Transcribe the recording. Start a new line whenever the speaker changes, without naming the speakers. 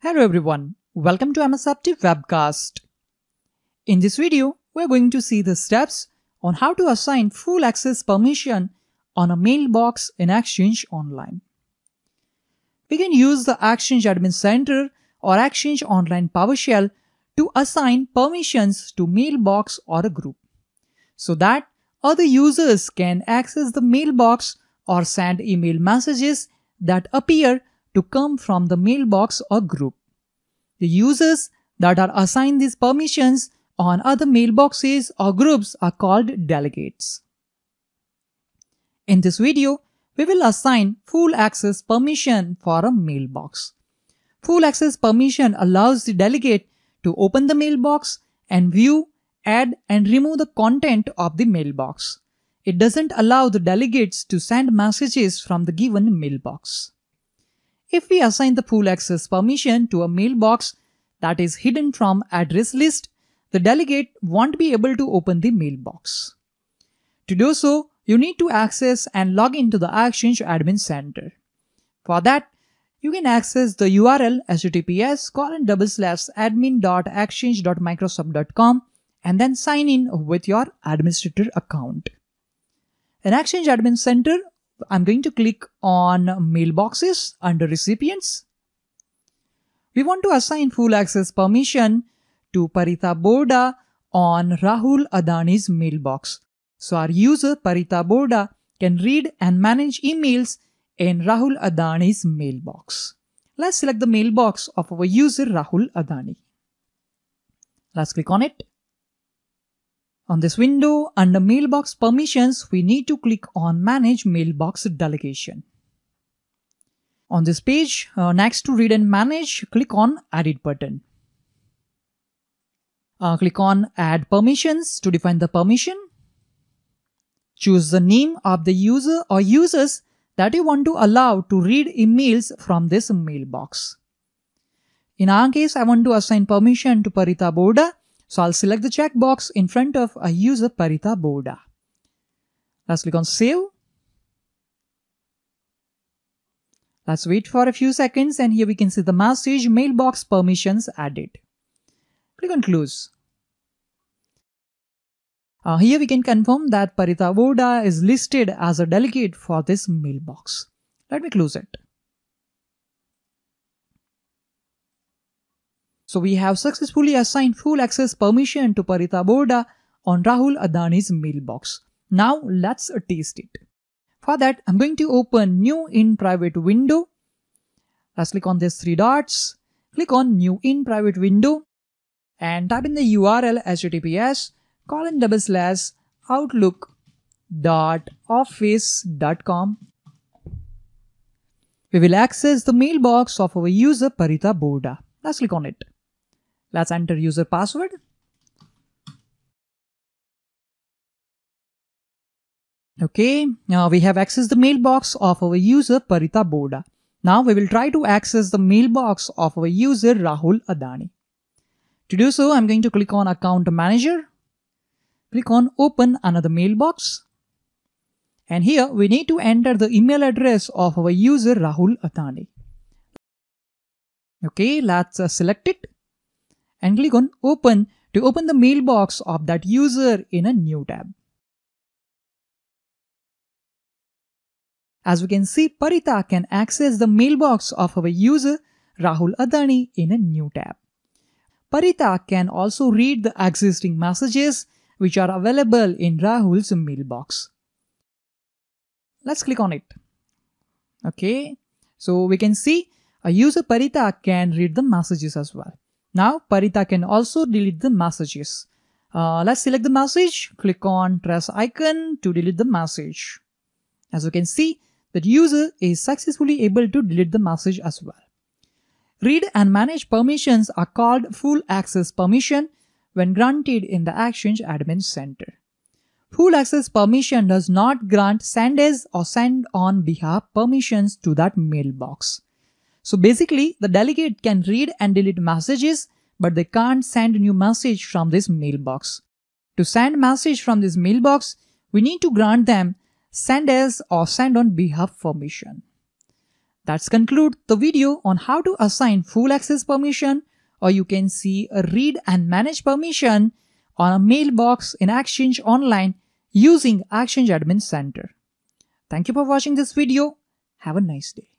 Hello everyone, welcome to MS webcast. In this video, we are going to see the steps on how to assign full access permission on a mailbox in Exchange Online. We can use the Exchange Admin Center or Exchange Online PowerShell to assign permissions to mailbox or a group so that other users can access the mailbox or send email messages that appear to come from the mailbox or group. The users that are assigned these permissions on other mailboxes or groups are called delegates. In this video, we will assign full access permission for a mailbox. Full access permission allows the delegate to open the mailbox and view, add and remove the content of the mailbox. It doesn't allow the delegates to send messages from the given mailbox if we assign the pool access permission to a mailbox that is hidden from address list, the delegate won't be able to open the mailbox. To do so, you need to access and log into the Exchange Admin Center. For that, you can access the URL https colon double slash admin.exchange.microsoft.com and then sign in with your administrator account. In Exchange Admin Center, I'm going to click on mailboxes under recipients. We want to assign full access permission to Parita Borda on Rahul Adani's mailbox. So our user Parita Borda can read and manage emails in Rahul Adani's mailbox. Let's select the mailbox of our user Rahul Adani. Let's click on it. On this window, under Mailbox Permissions, we need to click on Manage Mailbox Delegation. On this page, uh, next to Read and Manage, click on Edit button. Uh, click on Add Permissions to define the permission. Choose the name of the user or users that you want to allow to read emails from this mailbox. In our case, I want to assign permission to Parita Boda so I'll select the checkbox in front of a user Parita Boda. Let's click on save. Let's wait for a few seconds and here we can see the message mailbox permissions added. Click on close. Uh, here we can confirm that Parita Voda is listed as a delegate for this mailbox. Let me close it. So we have successfully assigned full access permission to Parita Borda on Rahul Adani's mailbox. Now let's taste it. For that, I'm going to open new in private window. Let's click on these three dots. Click on new in private window and type in the URL https colon double slash outlook.office.com. We will access the mailbox of our user Parita Borda. Let's click on it. Let's enter user password. Okay, now we have accessed the mailbox of our user Parita Boda. Now we will try to access the mailbox of our user Rahul Adani. To do so, I'm going to click on Account Manager. Click on Open another mailbox. And here we need to enter the email address of our user Rahul Adani. Okay, let's uh, select it and click on Open to open the mailbox of that user in a new tab. As we can see, Parita can access the mailbox of our user Rahul Adani in a new tab. Parita can also read the existing messages which are available in Rahul's mailbox. Let's click on it. Okay, so we can see a user Parita can read the messages as well. Now Parita can also delete the messages. Uh, let's select the message, click on trash icon to delete the message. As you can see, the user is successfully able to delete the message as well. Read and manage permissions are called full access permission when granted in the Exchange Admin Center. Full access permission does not grant send as or send on behalf permissions to that mailbox. So basically, the delegate can read and delete messages, but they can't send new message from this mailbox. To send message from this mailbox, we need to grant them send as or send on behalf permission. That's conclude the video on how to assign full access permission or you can see a read and manage permission on a mailbox in Exchange Online using Exchange Admin Center. Thank you for watching this video. Have a nice day.